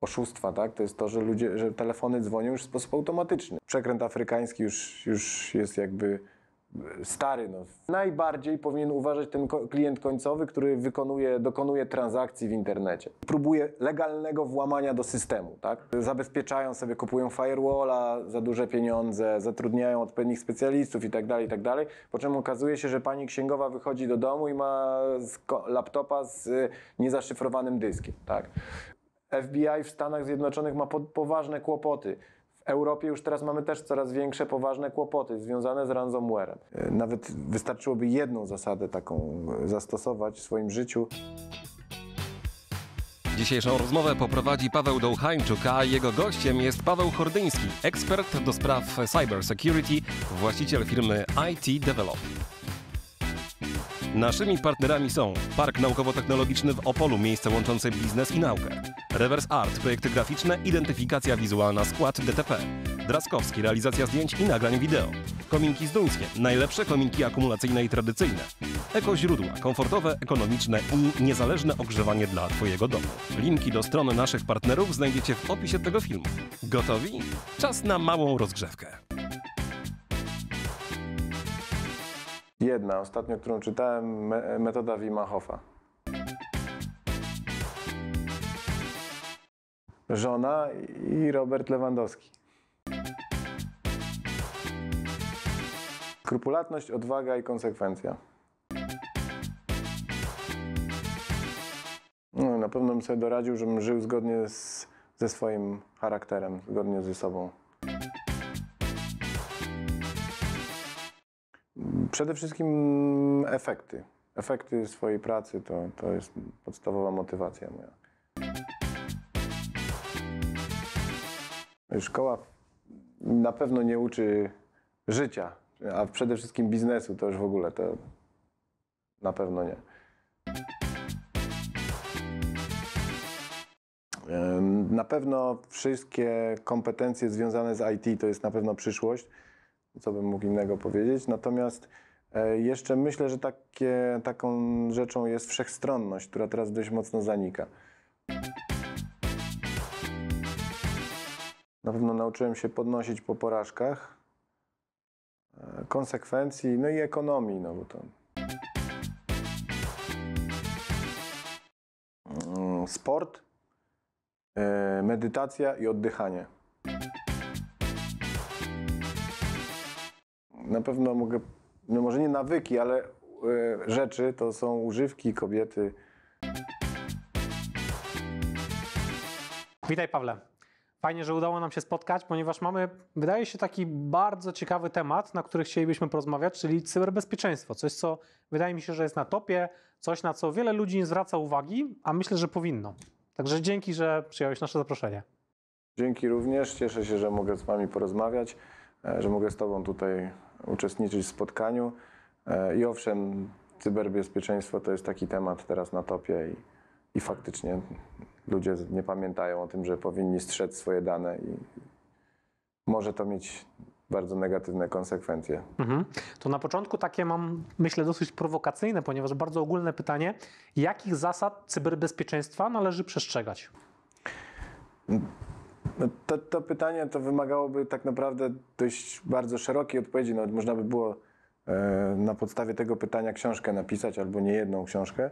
oszustwa, tak? To jest to, że ludzie, że telefony dzwonią już w sposób automatyczny. Przekręt afrykański już, już jest jakby e, stary. No. Najbardziej powinien uważać ten klient końcowy, który wykonuje, dokonuje transakcji w internecie. Próbuje legalnego włamania do systemu. Tak? Zabezpieczają sobie, kupują firewalla za duże pieniądze, zatrudniają odpowiednich specjalistów itd., tak tak dalej. Po czym okazuje się, że pani księgowa wychodzi do domu i ma laptopa z e, niezaszyfrowanym dyskiem. Tak? FBI w Stanach Zjednoczonych ma poważne kłopoty. W Europie już teraz mamy też coraz większe poważne kłopoty związane z ransomwarem. E, nawet wystarczyłoby jedną zasadę taką e, zastosować w swoim życiu. Dzisiejszą rozmowę poprowadzi Paweł Dołhańczuk, a jego gościem jest Paweł Hordyński, ekspert do spraw cybersecurity, właściciel firmy IT Develop. Naszymi partnerami są Park Naukowo-Technologiczny w Opolu, miejsce łączące biznes i naukę, Reverse Art, projekty graficzne, identyfikacja wizualna, skład DTP, Draskowski, realizacja zdjęć i nagrań wideo, Kominki Zduńskie, najlepsze kominki akumulacyjne i tradycyjne, Źródła komfortowe, ekonomiczne i niezależne ogrzewanie dla Twojego domu. Linki do stron naszych partnerów znajdziecie w opisie tego filmu. Gotowi? Czas na małą rozgrzewkę. Jedna, ostatnio, którą czytałem, metoda Wima Żona i Robert Lewandowski. Skrupulatność, odwaga i konsekwencja. No, na pewno bym sobie doradził, żebym żył zgodnie z, ze swoim charakterem, zgodnie ze sobą. Przede wszystkim efekty. Efekty swojej pracy to, to jest podstawowa motywacja moja. Szkoła na pewno nie uczy życia, a przede wszystkim biznesu to już w ogóle to na pewno nie. Na pewno wszystkie kompetencje związane z IT to jest na pewno przyszłość, co bym mógł innego powiedzieć. Natomiast E, jeszcze myślę, że takie, taką rzeczą jest wszechstronność, która teraz dość mocno zanika. Na pewno nauczyłem się podnosić po porażkach, e, konsekwencji, no i ekonomii, no bo to... Mm, sport, e, medytacja i oddychanie. Na pewno mogę no może nie nawyki, ale e, rzeczy to są używki kobiety. Witaj Pawle. Fajnie, że udało nam się spotkać, ponieważ mamy, wydaje się, taki bardzo ciekawy temat, na który chcielibyśmy porozmawiać, czyli cyberbezpieczeństwo. Coś, co wydaje mi się, że jest na topie, coś, na co wiele ludzi nie zwraca uwagi, a myślę, że powinno. Także dzięki, że przyjąłeś nasze zaproszenie. Dzięki również. Cieszę się, że mogę z Wami porozmawiać. E, że mogę z Tobą tutaj uczestniczyć w spotkaniu. E, I owszem, cyberbezpieczeństwo to jest taki temat teraz na topie i, i faktycznie ludzie nie pamiętają o tym, że powinni strzec swoje dane i może to mieć bardzo negatywne konsekwencje. Mhm. To na początku takie mam, myślę, dosyć prowokacyjne, ponieważ bardzo ogólne pytanie. Jakich zasad cyberbezpieczeństwa należy przestrzegać? Mm, no to, to pytanie to wymagałoby tak naprawdę dość bardzo szerokiej odpowiedzi. Nawet można by było e, na podstawie tego pytania książkę napisać albo nie jedną książkę.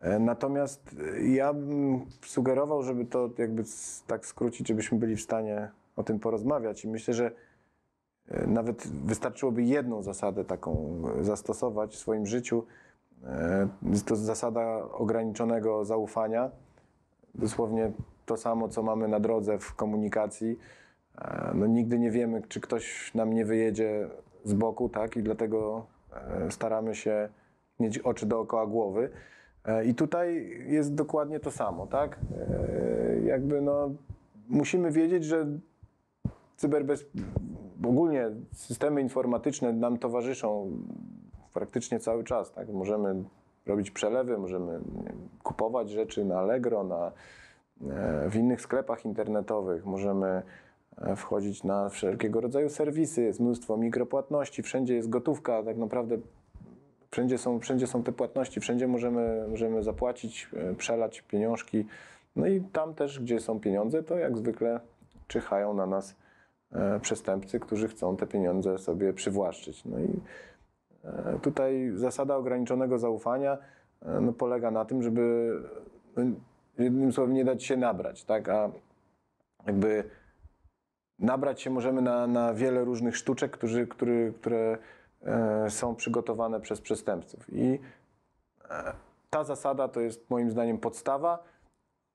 E, natomiast ja bym sugerował, żeby to jakby tak skrócić, żebyśmy byli w stanie o tym porozmawiać i myślę, że e, nawet wystarczyłoby jedną zasadę taką zastosować w swoim życiu. Jest to zasada ograniczonego zaufania. Dosłownie to samo, co mamy na drodze w komunikacji. E, no, nigdy nie wiemy, czy ktoś nam nie wyjedzie z boku, tak? I dlatego e, staramy się mieć oczy dookoła głowy. E, I tutaj jest dokładnie to samo, tak? Jakby no, musimy wiedzieć, że cyberbez... ogólnie systemy informatyczne nam towarzyszą praktycznie cały czas, tak? Możemy robić przelewy, możemy kupować rzeczy na Allegro, na E, w innych sklepach internetowych możemy e, wchodzić na wszelkiego rodzaju serwisy, jest mnóstwo mikropłatności, wszędzie jest gotówka, tak naprawdę wszędzie są, wszędzie są te płatności, wszędzie możemy, możemy zapłacić, e, przelać pieniążki. No i tam też, gdzie są pieniądze, to jak zwykle czyhają na nas przestępcy, którzy chcą te pieniądze sobie przywłaszczyć. No i tutaj zasada ograniczonego zaufania no, polega na tym, żeby no, jednym słowem nie dać się nabrać, tak? A jakby nabrać się możemy na, na wiele różnych sztuczek, którzy, który, które e, są przygotowane przez przestępców. I e, ta zasada to jest moim zdaniem podstawa,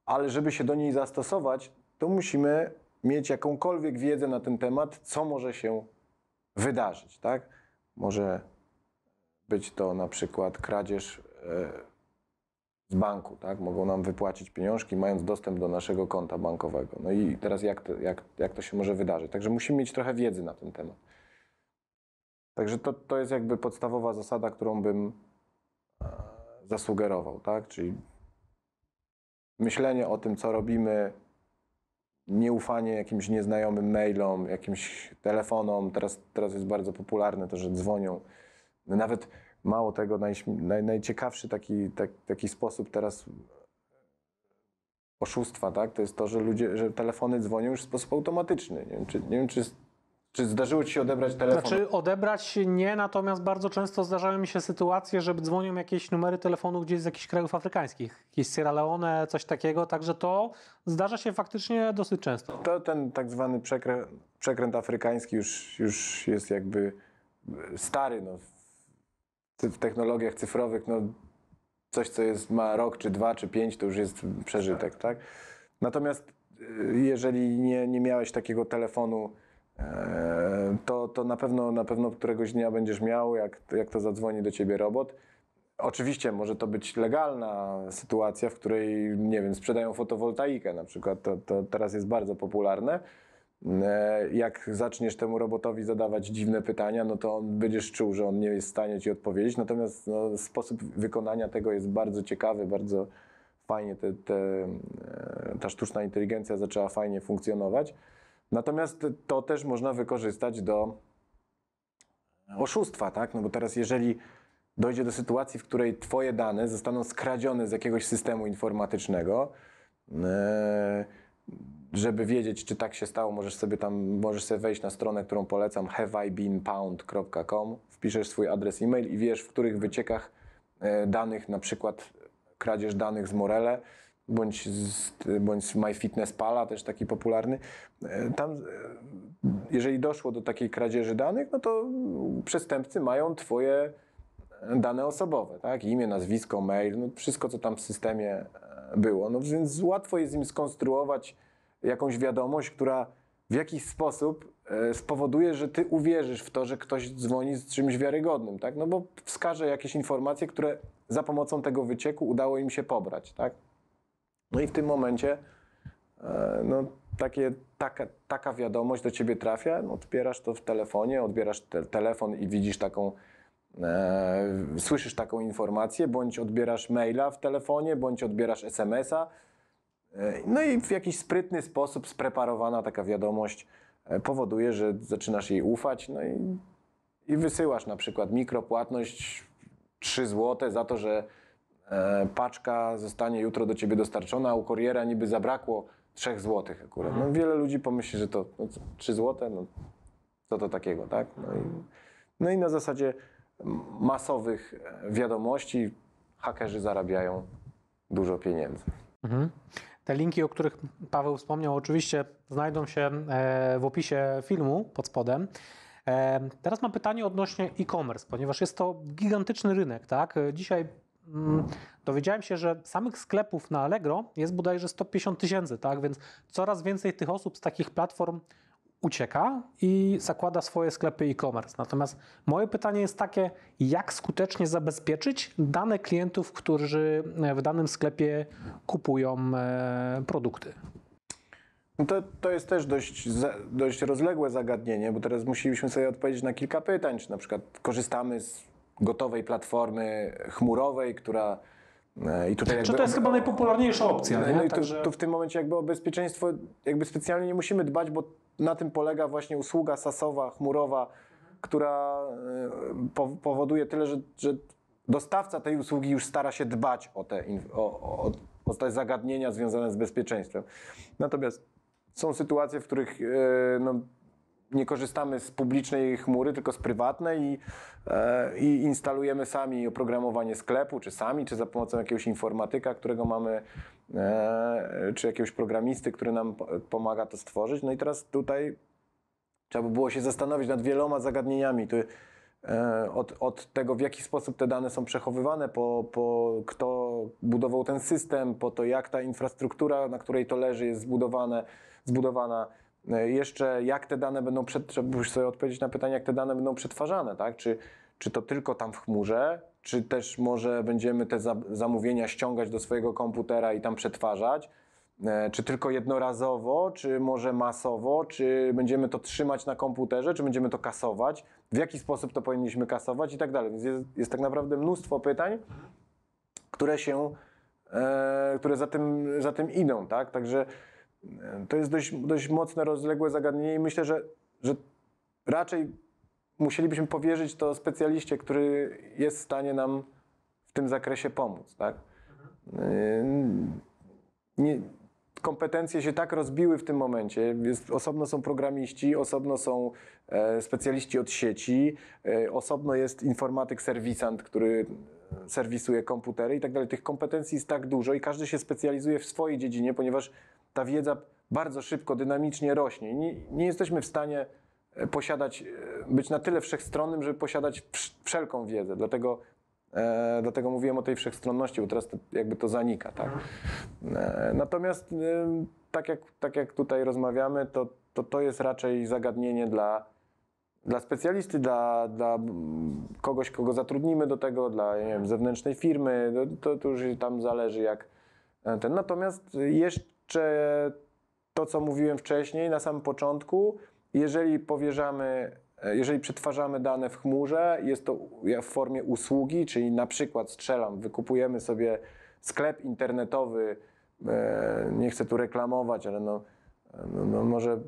ale żeby się do niej zastosować, to musimy mieć jakąkolwiek wiedzę na ten temat, co może się wydarzyć, tak? Może być to na przykład kradzież e, z banku, tak? Mogą nam wypłacić pieniążki, mając dostęp do naszego konta bankowego. No i teraz jak to, jak, jak to się może wydarzyć? Także musimy mieć trochę wiedzy na ten temat. Także to, to jest jakby podstawowa zasada, którą bym e, zasugerował, tak? Czyli myślenie o tym, co robimy, nieufanie jakimś nieznajomym mailom, jakimś telefonom. Teraz, teraz jest bardzo popularne to, że dzwonią. No nawet Mało tego, naj, najciekawszy taki, tak, taki sposób teraz oszustwa, tak? To jest to, że ludzie, że telefony dzwonią już w sposób automatyczny. Nie wiem, czy, nie wiem, czy, czy zdarzyło ci się odebrać telefon? Znaczy odebrać nie, natomiast bardzo często zdarzały mi się sytuacje, że dzwonią jakieś numery telefonu gdzieś z jakichś krajów afrykańskich, jakieś Sierra Leone, coś takiego, także to zdarza się faktycznie dosyć często. To ten tak zwany przekręt, przekręt afrykański już, już jest jakby stary, no w technologiach cyfrowych, no, coś, co jest, ma rok, czy dwa, czy pięć, to już jest przeżytek, tak? Natomiast y, jeżeli nie, nie miałeś takiego telefonu, e, to, to na pewno na pewno któregoś dnia będziesz miał, jak, jak to zadzwoni do ciebie robot. Oczywiście może to być legalna sytuacja, w której, nie wiem, sprzedają fotowoltaikę na przykład, to, to teraz jest bardzo popularne E, jak zaczniesz temu robotowi zadawać dziwne pytania, no to on będziesz czuł, że on nie jest w stanie ci odpowiedzieć. Natomiast no, sposób wykonania tego jest bardzo ciekawy, bardzo fajnie te, te, e, ta sztuczna inteligencja zaczęła fajnie funkcjonować. Natomiast to też można wykorzystać do oszustwa, tak? No bo teraz jeżeli dojdzie do sytuacji, w której twoje dane zostaną skradzione z jakiegoś systemu informatycznego, yy, żeby wiedzieć, czy tak się stało, możesz sobie tam, możesz sobie wejść na stronę, którą polecam, haveibeenpound.com, wpiszesz swój adres e-mail i wiesz, w których wyciekach e, danych, na przykład kradzież danych z Morele, bądź z, bądź z MyFitnessPala, też taki popularny. E, tam, e, jeżeli doszło do takiej kradzieży danych, no to przestępcy mają Twoje dane osobowe, tak? imię, nazwisko, mail, no wszystko, co tam w systemie było. No więc łatwo jest im skonstruować jakąś wiadomość, która w jakiś sposób e, spowoduje, że ty uwierzysz w to, że ktoś dzwoni z czymś wiarygodnym, tak? No bo wskaże jakieś informacje, które za pomocą tego wycieku udało im się pobrać, tak? No i w tym momencie e, no, takie, taka, taka wiadomość do ciebie trafia, no, odbierasz to w telefonie, odbierasz te, telefon i widzisz taką, e, słyszysz taką informację, bądź odbierasz maila w telefonie, bądź odbierasz SMS-a E, no i w jakiś sprytny sposób spreparowana taka wiadomość e, powoduje, że zaczynasz jej ufać, no i, i wysyłasz na przykład mikropłatność 3 zł za to, że e, paczka zostanie jutro do ciebie dostarczona, a u kuriera niby zabrakło 3 zł akurat. No, mhm. wiele ludzi pomyśli, że to no, 3 zł, no co to takiego, tak? No i, no i na zasadzie masowych wiadomości hakerzy zarabiają dużo pieniędzy. Mhm. Te linki, o których Paweł wspomniał, oczywiście znajdą się e, w opisie filmu pod spodem. E, teraz mam pytanie odnośnie e-commerce, ponieważ jest to gigantyczny rynek, tak? Dzisiaj mm, dowiedziałem się, że samych sklepów na Allegro jest bodajże 150 tysięcy, tak? Więc coraz więcej tych osób z takich platform ucieka i zakłada swoje sklepy e-commerce. Natomiast moje pytanie jest takie, jak skutecznie zabezpieczyć dane klientów, którzy e, w danym sklepie kupują e, produkty? No to, to jest też dość, dość rozległe zagadnienie, bo teraz musieliśmy sobie odpowiedzieć na kilka pytań, czy na przykład korzystamy z gotowej platformy chmurowej, która e, i tutaj jakby, to jest chyba najpopularniejsza opcja. No, no i to, to, w tym momencie jakby o bezpieczeństwo jakby specjalnie nie musimy dbać, bo na tym polega właśnie usługa sasowa, chmurowa, która e, powoduje tyle, że, że dostawca tej usługi już stara się dbać o te, o, o, o te zagadnienia związane z bezpieczeństwem. Natomiast są sytuacje, w których e, no, nie korzystamy z publicznej chmury, tylko z prywatnej i, e, i, instalujemy sami oprogramowanie sklepu, czy sami, czy za pomocą jakiegoś informatyka, którego mamy E, czy jakiegoś programisty, który nam pomaga to stworzyć. No i teraz tutaj trzeba by było się zastanowić nad wieloma zagadnieniami. Tu, e, od, od, tego, w jaki sposób te dane są przechowywane, po, po kto budował ten system, po to, jak ta infrastruktura, na której to leży, jest zbudowane, zbudowana. E, jeszcze jak te dane będą, przed, trzeba sobie odpowiedzieć na pytanie, jak te dane będą przetwarzane, tak? Czy, czy to tylko tam w chmurze, czy też może będziemy te za zamówienia ściągać do swojego komputera i tam przetwarzać? E, czy tylko jednorazowo, czy może masowo, czy będziemy to trzymać na komputerze, czy będziemy to kasować, w jaki sposób to powinniśmy kasować i tak dalej. Więc jest, jest tak naprawdę mnóstwo pytań, które się, e, które za tym, za tym idą, tak? Także e, to jest dość, dość mocne, rozległe zagadnienie i myślę, że, że raczej musielibyśmy powierzyć to specjaliście, który jest w stanie nam w tym zakresie pomóc. Tak? Y, nie, kompetencje się tak rozbiły w tym momencie. Jest, osobno są programiści, osobno są e, specjaliści od sieci, e, osobno jest informatyk serwisant, który serwisuje komputery i tak dalej. Tych kompetencji jest tak dużo i każdy się specjalizuje w swojej dziedzinie, ponieważ ta wiedza bardzo szybko, dynamicznie rośnie. Nie, nie jesteśmy w stanie E, posiadać, e, być na tyle wszechstronnym, żeby posiadać wszelką wiedzę. Dlatego, e, dlatego mówiłem o tej wszechstronności, bo teraz to, jakby to zanika. Tak? E, natomiast e, tak, jak, tak jak tutaj rozmawiamy, to to, to jest raczej zagadnienie dla, dla specjalisty, dla, dla kogoś, kogo zatrudnimy do tego, dla nie wiem, zewnętrznej firmy. To, to już tam zależy jak e, ten. Natomiast jeszcze to, co mówiłem wcześniej, na samym początku, jeżeli powierzamy, e, jeżeli przetwarzamy dane w chmurze, jest to w formie usługi, czyli na przykład strzelam, wykupujemy sobie sklep internetowy, e, nie chcę tu reklamować, ale no, no, no może,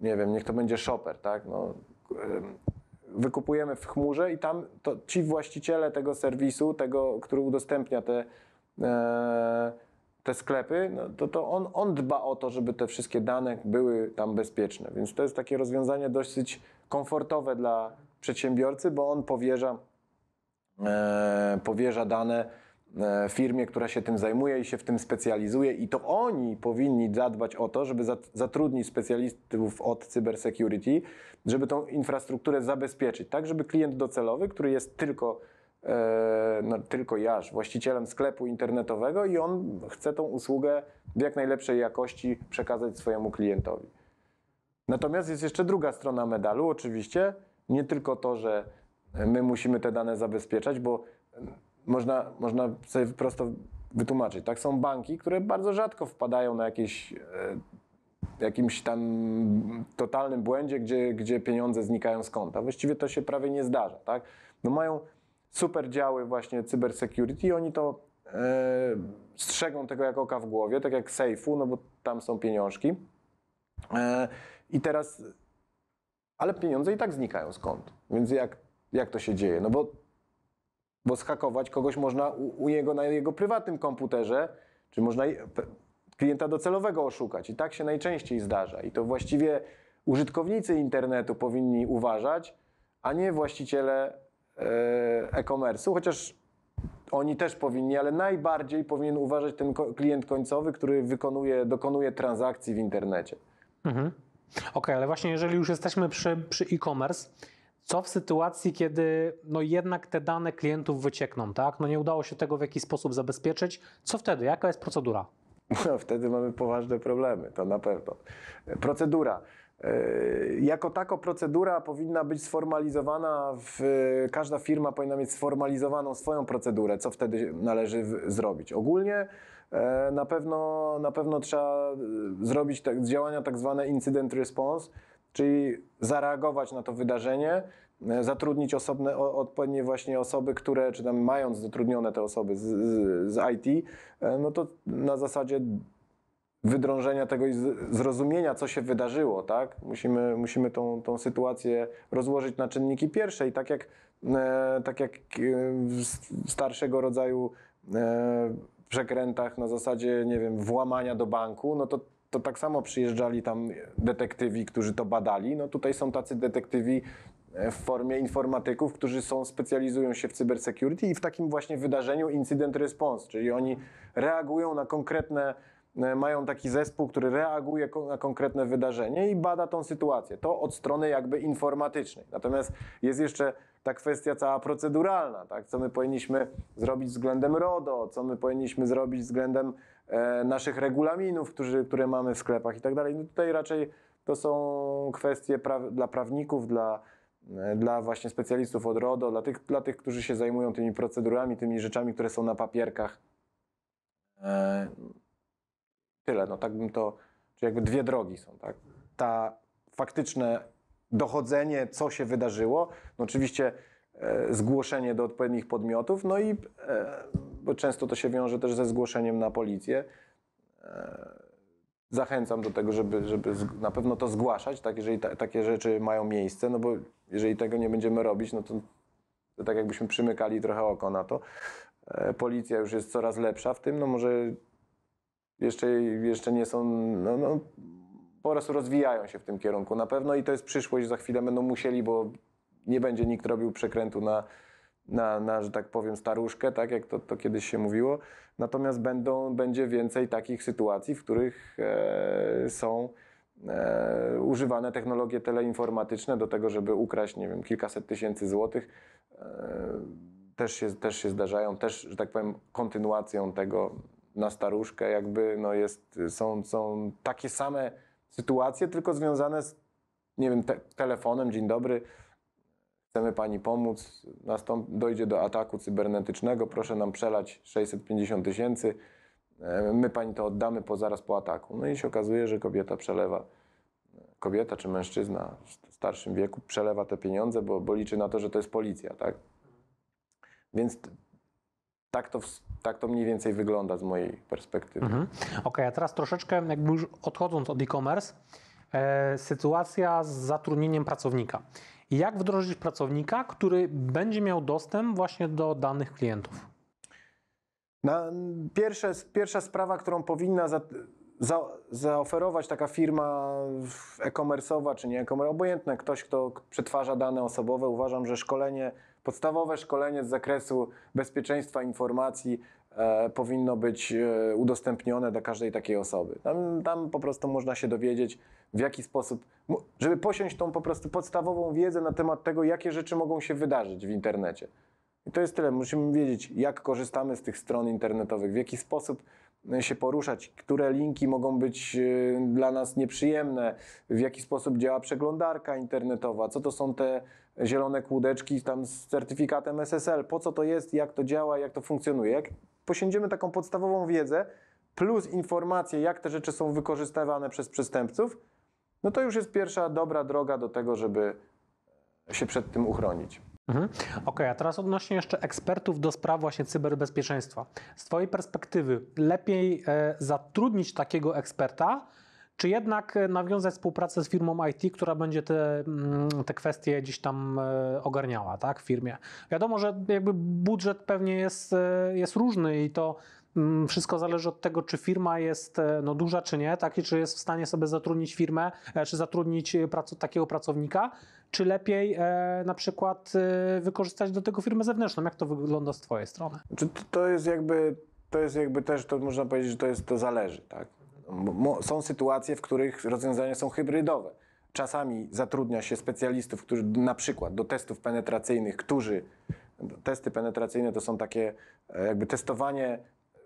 nie wiem, niech to będzie shopper, tak? No, e, wykupujemy w chmurze i tam to ci właściciele tego serwisu, tego, który udostępnia te te sklepy, no to, to on, on dba o to, żeby te wszystkie dane były tam bezpieczne. Więc to jest takie rozwiązanie dosyć komfortowe dla przedsiębiorcy, bo on powierza, e, powierza dane e, firmie, która się tym zajmuje i się w tym specjalizuje, i to oni powinni zadbać o to, żeby zatrudnić specjalistów od cybersecurity, żeby tą infrastrukturę zabezpieczyć, tak żeby klient docelowy, który jest tylko E, no, tylko jaż, właścicielem sklepu internetowego i on chce tą usługę w jak najlepszej jakości przekazać swojemu klientowi. Natomiast jest jeszcze druga strona medalu, oczywiście, nie tylko to, że my musimy te dane zabezpieczać, bo e, można, można sobie prosto wytłumaczyć. Tak są banki, które bardzo rzadko wpadają na jakieś e, jakimś tam totalnym błędzie, gdzie, gdzie pieniądze znikają z konta. Właściwie to się prawie nie zdarza, tak? No mają super działy właśnie cybersecurity i oni to e, strzegą tego jak oka w głowie, tak jak sejfu, no bo tam są pieniążki. E, I teraz, ale pieniądze i tak znikają skąd, więc jak, jak to się dzieje? No bo, bo zhakować kogoś można u, u niego na jego prywatnym komputerze, czy można klienta docelowego oszukać. I tak się najczęściej zdarza. I to właściwie użytkownicy internetu powinni uważać, a nie właściciele E, e-commerce'u, chociaż oni też powinni, ale najbardziej powinien uważać ten klient końcowy, który wykonuje, dokonuje transakcji w internecie. Mhm. Okej, okay, ale właśnie jeżeli już jesteśmy przy, przy e-commerce, co w sytuacji, kiedy no jednak te dane klientów wyciekną, tak? No nie udało się tego w jakiś sposób zabezpieczyć. Co wtedy? Jaka jest procedura? No, wtedy mamy poważne problemy, to na pewno. Procedura. Yy, jako tako procedura powinna być sformalizowana, w, każda firma powinna mieć sformalizowaną swoją procedurę, co wtedy należy w, zrobić. Ogólnie e, na pewno, na pewno trzeba e, zrobić działania tak zwane incident response, czyli zareagować na to wydarzenie, e, zatrudnić osobne, odpowiednie właśnie osoby, które, czy tam mając zatrudnione te osoby z, z, z IT, no to na zasadzie wydrążenia tego i zrozumienia, co się wydarzyło, tak? Musimy, musimy tą, tą sytuację rozłożyć na czynniki pierwsze i tak jak, e, tak jak e, starszego rodzaju e, przekrętach na zasadzie, nie wiem, włamania do banku, no to to tak samo przyjeżdżali tam detektywi, którzy to badali. No tutaj są tacy detektywi e, w formie informatyków, którzy są, specjalizują się w cybersecurity i w takim właśnie wydarzeniu incident response, czyli oni reagują na konkretne E, mają taki zespół, który reaguje na konkretne wydarzenie i bada tą sytuację. To od strony jakby informatycznej. Natomiast jest jeszcze ta kwestia cała proceduralna, tak? co my powinniśmy zrobić względem RODO, co my powinniśmy zrobić względem e, naszych regulaminów, którzy, które mamy w sklepach i tak dalej. No tutaj raczej to są kwestie pra dla prawników, dla, e, dla właśnie specjalistów od RODO, dla tych, dla tych, którzy się zajmują tymi procedurami, tymi rzeczami, które są na papierkach. E Tyle, no tak bym to, czy jakby dwie drogi są, tak? Ta faktyczne dochodzenie, co się wydarzyło, no oczywiście e, zgłoszenie do odpowiednich podmiotów, no i e, bo często to się wiąże też ze zgłoszeniem na policję. E, zachęcam do tego, żeby, żeby na pewno to zgłaszać, tak, jeżeli ta, takie rzeczy mają miejsce, no bo jeżeli tego nie będziemy robić, no to, to tak jakbyśmy przymykali trochę oko na to. E, policja już jest coraz lepsza w tym, no może jeszcze, jeszcze nie są, no, no, po prostu rozwijają się w tym kierunku na pewno i to jest przyszłość, za chwilę będą musieli, bo nie będzie nikt robił przekrętu na, na, na że tak powiem, staruszkę, tak jak to, to kiedyś się mówiło, natomiast będą, będzie więcej takich sytuacji, w których e, są e, używane technologie teleinformatyczne do tego, żeby ukraść, nie wiem, kilkaset tysięcy złotych, e, też, się, też się zdarzają, też, że tak powiem, kontynuacją tego na staruszkę, jakby no jest, są, są takie same sytuacje, tylko związane z, nie wiem, te, telefonem, dzień dobry, chcemy Pani pomóc, nastąp, dojdzie do ataku cybernetycznego, proszę nam przelać 650 tysięcy, e, my Pani to oddamy po, zaraz po ataku. No i się okazuje, że kobieta przelewa, kobieta czy mężczyzna w starszym wieku przelewa te pieniądze, bo, bo liczy na to, że to jest policja, tak? Więc tak to w, tak to mniej więcej wygląda z mojej perspektywy. Mhm. Ok, a teraz troszeczkę jakby już odchodząc od e-commerce, e, sytuacja z zatrudnieniem pracownika. Jak wdrożyć pracownika, który będzie miał dostęp właśnie do danych klientów? Na, pierwsze, pierwsza sprawa, którą powinna za, za, zaoferować taka firma e-commerce'owa czy nie e-commerce, obojętne, ktoś, kto przetwarza dane osobowe, uważam, że szkolenie Podstawowe szkolenie z zakresu bezpieczeństwa informacji e, powinno być e, udostępnione dla każdej takiej osoby. Tam, tam po prostu można się dowiedzieć, w jaki sposób, żeby posiąść tą po prostu podstawową wiedzę na temat tego, jakie rzeczy mogą się wydarzyć w internecie. I to jest tyle. Musimy wiedzieć, jak korzystamy z tych stron internetowych, w jaki sposób e, się poruszać, które linki mogą być e, dla nas nieprzyjemne, w jaki sposób działa przeglądarka internetowa, co to są te zielone kłódeczki tam z certyfikatem SSL, po co to jest, jak to działa, jak to funkcjonuje. Jak posiądziemy taką podstawową wiedzę, plus informacje, jak te rzeczy są wykorzystywane przez przestępców, no to już jest pierwsza dobra droga do tego, żeby się przed tym uchronić. Mhm. Okej, okay, a teraz odnośnie jeszcze ekspertów do spraw właśnie cyberbezpieczeństwa. Z Twojej perspektywy lepiej e, zatrudnić takiego eksperta, czy jednak e, nawiązać współpracę z firmą IT, która będzie te, mm, te kwestie gdzieś tam e, ogarniała tak, w firmie. Wiadomo, że jakby budżet pewnie jest, e, jest różny i to mm, wszystko zależy od tego, czy firma jest no, duża, czy nie, tak, i czy jest w stanie sobie zatrudnić firmę, czy zatrudnić pracu, takiego pracownika, czy lepiej e, na przykład e, wykorzystać do tego firmę zewnętrzną. Jak to wygląda z Twojej strony? Znaczy, to jest jakby, to jest jakby też, to można powiedzieć, że to jest, to zależy, tak? Są sytuacje, w których rozwiązania są hybrydowe. Czasami zatrudnia się specjalistów, którzy na przykład do testów penetracyjnych, którzy testy penetracyjne to są takie e, jakby testowanie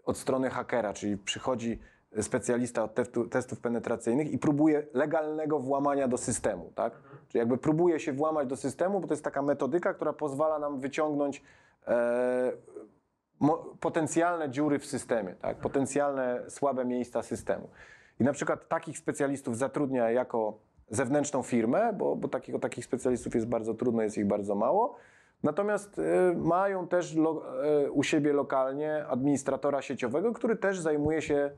od strony hakera, czyli przychodzi specjalista od testów penetracyjnych i próbuje legalnego włamania do systemu, tak? Czyli jakby próbuje się włamać do systemu, bo to jest taka metodyka, która pozwala nam wyciągnąć e, potencjalne dziury w systemie, tak? potencjalne słabe miejsca systemu. I na przykład takich specjalistów zatrudnia jako zewnętrzną firmę, bo, bo takich, takich specjalistów jest bardzo trudno, jest ich bardzo mało. Natomiast y, mają też lo, y, u siebie lokalnie administratora sieciowego, który też zajmuje się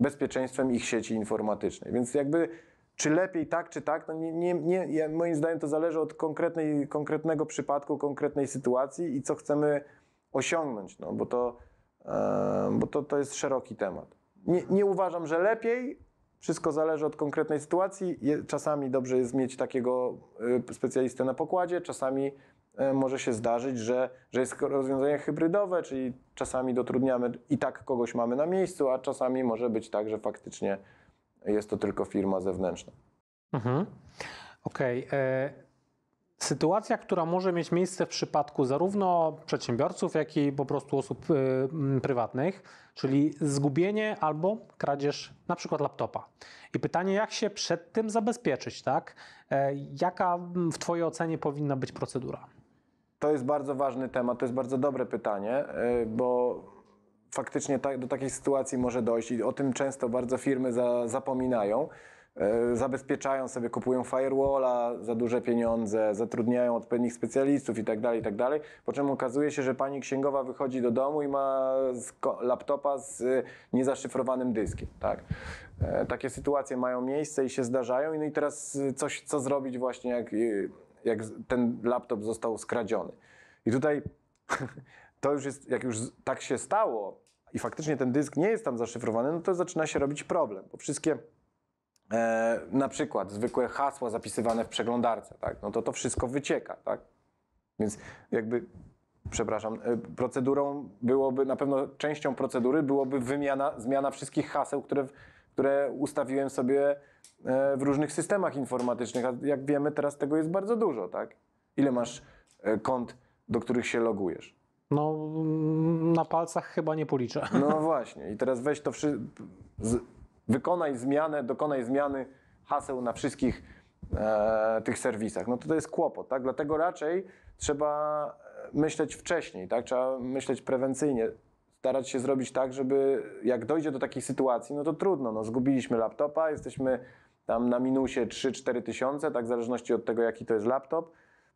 bezpieczeństwem ich sieci informatycznej. Więc jakby czy lepiej tak, czy tak, no nie, nie, nie ja, moim zdaniem to zależy od konkretnej, konkretnego przypadku, konkretnej sytuacji i co chcemy osiągnąć, no, bo, to, e, bo to, to jest szeroki temat. Nie, nie uważam, że lepiej, wszystko zależy od konkretnej sytuacji. Czasami dobrze jest mieć takiego e, specjalistę na pokładzie, czasami e, może się zdarzyć, że, że jest rozwiązanie hybrydowe, czyli czasami dotrudniamy i tak kogoś mamy na miejscu, a czasami może być tak, że faktycznie jest to tylko firma zewnętrzna. Mhm. Okej. Okay. Sytuacja, która może mieć miejsce w przypadku zarówno przedsiębiorców, jak i po prostu osób y, prywatnych, czyli zgubienie albo kradzież na przykład laptopa. I pytanie, jak się przed tym zabezpieczyć, tak? E, jaka w Twojej ocenie powinna być procedura? To jest bardzo ważny temat, to jest bardzo dobre pytanie, e, bo faktycznie tak, do takiej sytuacji może dojść i o tym często bardzo firmy za, zapominają. E, zabezpieczają sobie, kupują firewalla za duże pieniądze, zatrudniają odpowiednich specjalistów itd., tak itd., tak po czym okazuje się, że pani księgowa wychodzi do domu i ma laptopa z y, niezaszyfrowanym dyskiem. Tak? E, takie sytuacje mają miejsce i się zdarzają no i teraz y, coś, co zrobić właśnie jak, y, jak ten laptop został skradziony. I tutaj to już jest, jak już tak się stało i faktycznie ten dysk nie jest tam zaszyfrowany, no to zaczyna się robić problem, bo wszystkie e, na przykład zwykłe hasła zapisywane w przeglądarce, tak? no to to wszystko wycieka. Tak? Więc jakby, przepraszam, e, procedurą byłoby, na pewno częścią procedury byłoby wymiana, zmiana wszystkich haseł, które, które ustawiłem sobie e, w różnych systemach informatycznych, a jak wiemy teraz tego jest bardzo dużo, tak? Ile masz e, kont, do których się logujesz? No, mm, na palcach chyba nie policzę. No właśnie, i teraz weź to wszystko wykonaj zmianę, dokonaj zmiany haseł na wszystkich e, tych serwisach. No to to jest kłopot, tak? Dlatego raczej trzeba e, myśleć wcześniej, tak? Trzeba myśleć prewencyjnie, starać się zrobić tak, żeby jak dojdzie do takiej sytuacji, no to trudno, no zgubiliśmy laptopa, jesteśmy tam na minusie 3-4 tysiące, tak w zależności od tego, jaki to jest laptop,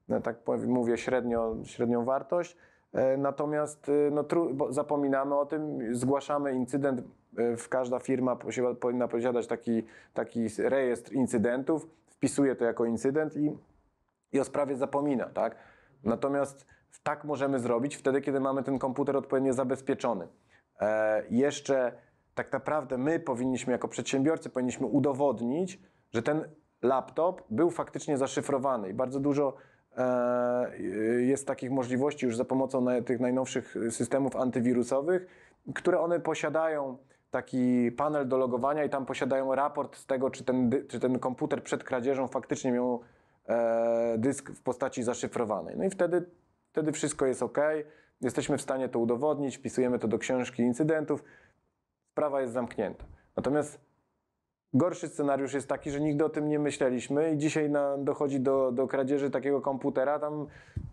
no, tak powiem, mówię średnio, średnią wartość, e, Natomiast e, no, zapominamy o tym, zgłaszamy incydent, E, w każda firma powinna posiadać taki, taki rejestr incydentów, wpisuje to jako incydent i, i o sprawie zapomina, tak? Natomiast tak możemy zrobić wtedy, kiedy mamy ten komputer odpowiednio zabezpieczony. E, jeszcze tak naprawdę my powinniśmy jako przedsiębiorcy powinniśmy udowodnić, że ten laptop był faktycznie zaszyfrowany i bardzo dużo e, e jest takich możliwości już za pomocą tych najnowszych systemów antywirusowych, które one posiadają taki panel do logowania i tam posiadają raport z tego, czy ten, czy ten komputer przed kradzieżą faktycznie miał e, dysk w postaci zaszyfrowanej. No i wtedy, wtedy wszystko jest ok, jesteśmy w stanie to udowodnić, wpisujemy to do książki incydentów, sprawa jest zamknięta. Natomiast gorszy scenariusz jest taki, że nigdy o tym nie myśleliśmy i dzisiaj dochodzi do, do kradzieży takiego komputera, tam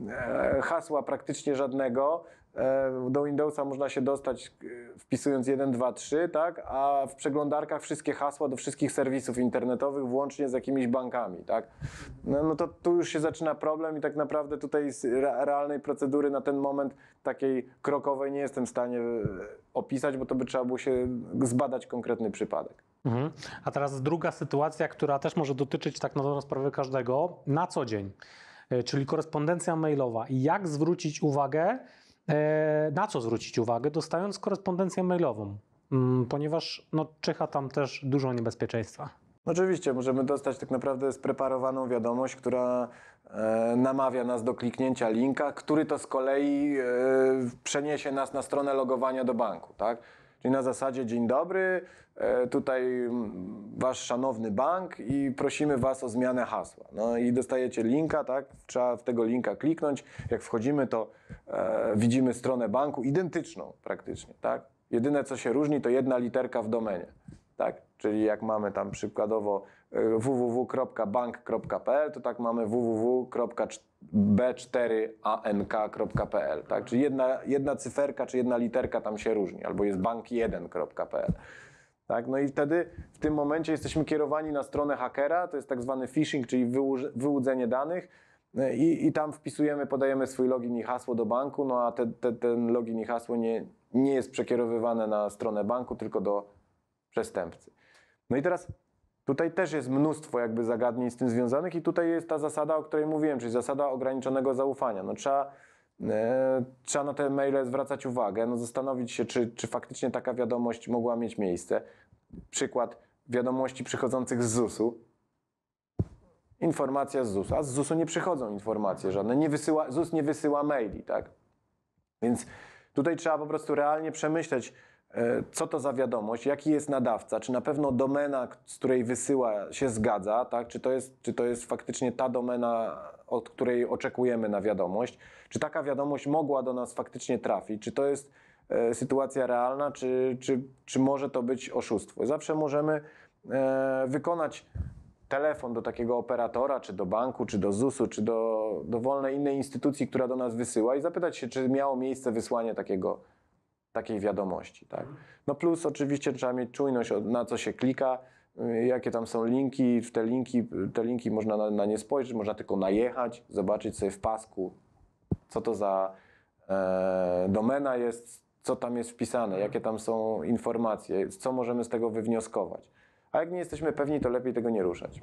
e, hasła praktycznie żadnego, E, do Windowsa można się dostać e, wpisując 1, 2, 3, tak? a w przeglądarkach wszystkie hasła do wszystkich serwisów internetowych, włącznie z jakimiś bankami. Tak? No, no to tu już się zaczyna problem i tak naprawdę tutaj z realnej procedury na ten moment takiej krokowej nie jestem w stanie e, opisać, bo to by trzeba było się zbadać konkretny przypadek. Mhm. A teraz druga sytuacja, która też może dotyczyć tak na dobrą sprawę każdego, na co dzień, czyli korespondencja mailowa. Jak zwrócić uwagę E, na co zwrócić uwagę, dostając korespondencję mailową, mm, ponieważ no, czyha tam też dużo niebezpieczeństwa. Oczywiście, możemy dostać tak naprawdę spreparowaną wiadomość, która e, namawia nas do kliknięcia linka, który to z kolei e, przeniesie nas na stronę logowania do banku. Tak? Czyli na zasadzie dzień dobry, e, tutaj wasz szanowny bank i prosimy was o zmianę hasła. No i dostajecie linka, tak? Trzeba w tego linka kliknąć. Jak wchodzimy, to e, widzimy stronę banku identyczną praktycznie, tak? Jedyne co się różni to jedna literka w domenie tak? Czyli jak mamy tam przykładowo y, www.bank.pl, to tak mamy www.b4ank.pl, tak? Czyli jedna, jedna cyferka czy jedna literka tam się różni, albo jest bank1.pl. Tak? No i wtedy w tym momencie jesteśmy kierowani na stronę hakera, to jest tak zwany phishing, czyli wyłudzenie danych. Y, I, I tam wpisujemy, podajemy swój login i hasło do banku, no a te, te, ten login i hasło nie, nie jest przekierowywane na stronę banku, tylko do przestępcy. No i teraz tutaj też jest mnóstwo jakby zagadnień z tym związanych i tutaj jest ta zasada, o której mówiłem, czyli zasada ograniczonego zaufania. No trzeba e, Trzeba na te maile zwracać uwagę, no zastanowić się, czy, czy faktycznie taka wiadomość mogła mieć miejsce. Przykład wiadomości przychodzących z ZUS-u. Informacja z ZUS-u. A z ZUS-u nie przychodzą informacje żadne. Nie wysyła, ZUS nie wysyła maili, tak? Więc tutaj trzeba po prostu realnie przemyśleć, E, co to za wiadomość, jaki jest nadawca, czy na pewno domena, z której wysyła się zgadza, tak? czy, to jest, czy to jest faktycznie ta domena, od której oczekujemy na wiadomość, czy taka wiadomość mogła do nas faktycznie trafić, czy to jest e, sytuacja realna, czy, czy, czy może to być oszustwo. Zawsze możemy e, wykonać telefon do takiego operatora, czy do banku, czy do ZUS-u, czy do dowolnej innej instytucji, która do nas wysyła i zapytać się, czy miało miejsce wysłanie takiego takiej wiadomości. Tak? Mhm. No plus oczywiście trzeba mieć czujność, na co się klika, y, jakie tam są linki, w te linki, te linki można na, na nie spojrzeć, można tylko najechać, zobaczyć sobie w pasku, co to za e, domena jest, co tam jest wpisane, mhm. jakie tam są informacje, co możemy z tego wywnioskować. A jak nie jesteśmy pewni, to lepiej tego nie ruszać.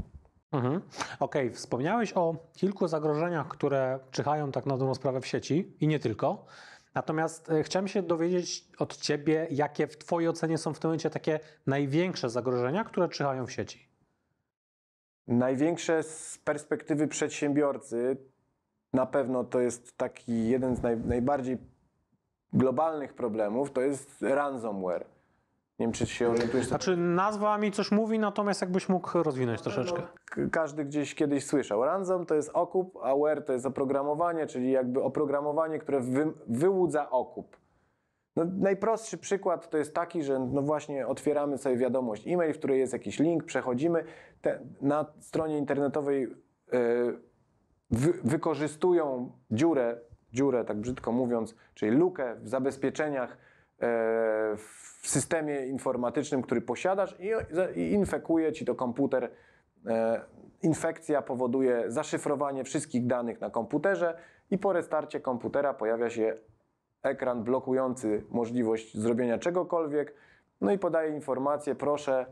Mhm. Okej, okay. wspomniałeś o kilku zagrożeniach, które czyhają tak na dobrą sprawę w sieci i nie tylko. Natomiast e, chciałem się dowiedzieć od Ciebie, jakie w Twojej ocenie są w tym momencie takie największe zagrożenia, które czyhają w sieci. Największe z perspektywy przedsiębiorcy na pewno to jest taki jeden z naj, najbardziej globalnych problemów, to jest ransomware nie wiem, czy się orientujesz. Tak- znaczy nazwa mi coś mówi, natomiast jakbyś mógł rozwinąć troszeczkę. No, każdy gdzieś kiedyś słyszał. Ransom to jest okup, a aware to jest oprogramowanie, czyli jakby oprogramowanie, które wy, wyłudza okup. No, najprostszy przykład to jest taki, że no właśnie otwieramy sobie wiadomość e-mail, w której jest jakiś link, przechodzimy. Te, na stronie internetowej e, wy, wykorzystują dziurę, dziurę tak brzydko mówiąc, czyli lukę w zabezpieczeniach E, w systemie informatycznym, który posiadasz i infekuje ci to komputer. E, infekcja powoduje zaszyfrowanie wszystkich danych na komputerze i po restarcie komputera pojawia się ekran blokujący możliwość zrobienia czegokolwiek. No i podaje informację, proszę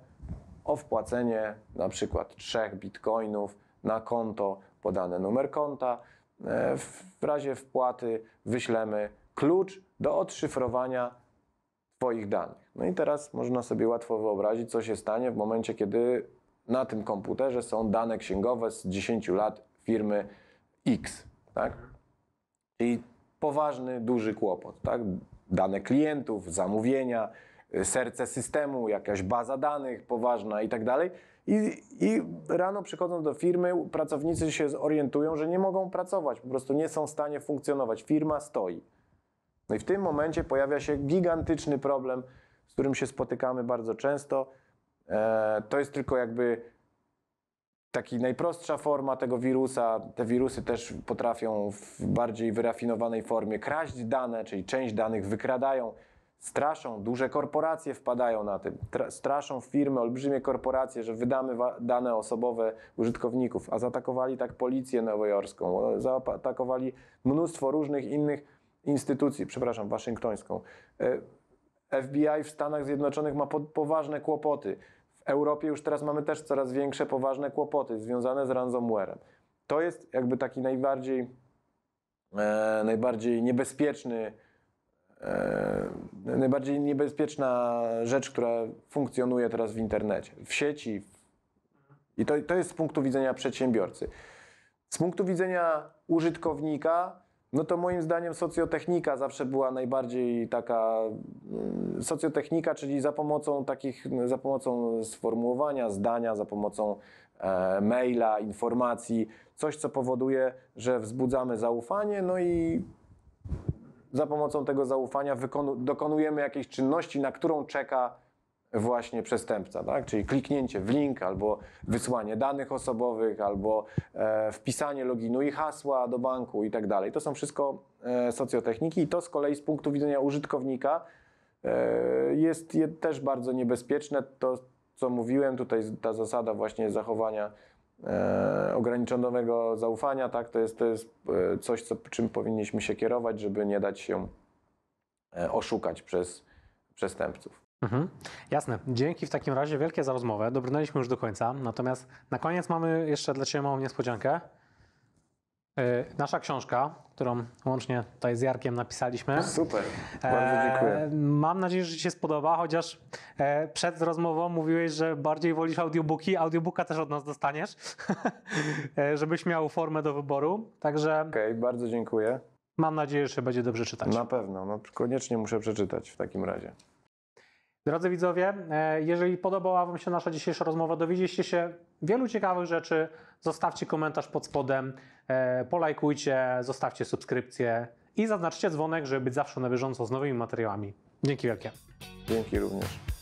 o wpłacenie na przykład 3 bitcoinów na konto, podane numer konta. E, w razie wpłaty wyślemy klucz do odszyfrowania Twoich danych. No i teraz można sobie łatwo wyobrazić, co się stanie w momencie, kiedy na tym komputerze są dane księgowe z 10 lat firmy X. Tak? I poważny, duży kłopot. Tak? Dane klientów, zamówienia, y, serce systemu, jakaś baza danych poważna i tak dalej. I, I rano przychodząc do firmy, pracownicy się zorientują, że nie mogą pracować, po prostu nie są w stanie funkcjonować. Firma stoi. No i w tym momencie pojawia się gigantyczny problem, z którym się spotykamy bardzo często. E, to jest tylko jakby taki najprostsza forma tego wirusa. Te wirusy też potrafią w bardziej wyrafinowanej formie kraść dane, czyli część danych wykradają, straszą, duże korporacje wpadają na tym, straszą firmy, olbrzymie korporacje, że wydamy dane osobowe użytkowników, a zaatakowali tak policję nowojorską, zaatakowali mnóstwo różnych innych instytucji, przepraszam, waszyngtońską. E, FBI w Stanach Zjednoczonych ma poważne kłopoty. W Europie już teraz mamy też coraz większe poważne kłopoty związane z ransomwarem. To jest jakby taki najbardziej, e, najbardziej niebezpieczny, e, najbardziej niebezpieczna rzecz, która funkcjonuje teraz w internecie, w sieci. I to, to jest z punktu widzenia przedsiębiorcy. Z punktu widzenia użytkownika, no to moim zdaniem socjotechnika zawsze była najbardziej taka mm, socjotechnika, czyli za pomocą takich, za pomocą sformułowania, zdania, za pomocą e, maila, informacji, coś co powoduje, że wzbudzamy zaufanie, no i za pomocą tego zaufania dokonujemy jakiejś czynności, na którą czeka właśnie przestępca, tak? czyli kliknięcie w link albo wysłanie danych osobowych, albo e, wpisanie loginu i hasła do banku i tak dalej. To są wszystko e, socjotechniki i to z kolei z punktu widzenia użytkownika e, jest, też bardzo niebezpieczne. To, co mówiłem, tutaj ta zasada właśnie zachowania e, ograniczonego zaufania, tak? to jest, to jest e, coś, co, czym powinniśmy się kierować, żeby nie dać się e, oszukać przez przestępców. Mhm. Jasne. Dzięki w takim razie wielkie za rozmowę. Dobrnęliśmy już do końca. Natomiast na koniec mamy jeszcze dla Ciebie małą niespodziankę. E, nasza książka, którą łącznie tutaj z Jarkiem napisaliśmy. No super, bardzo e, dziękuję. Mam nadzieję, że Ci się spodoba, chociaż e, przed rozmową mówiłeś, że bardziej wolisz audiobooki. Audiobooka też od nas dostaniesz, żebyś miał formę do wyboru. Także. Okej, okay, bardzo dziękuję. Mam nadzieję, że będzie dobrze czytać. Na pewno, no, koniecznie muszę przeczytać w takim razie. Drodzy widzowie, e, jeżeli podobała Wam się nasza dzisiejsza rozmowa, dowiedzieliście się wielu ciekawych rzeczy. Zostawcie komentarz pod spodem, e, polajkujcie, zostawcie subskrypcję i zaznaczcie dzwonek, żeby być zawsze na bieżąco z nowymi materiałami. Dzięki wielkie. Dzięki również.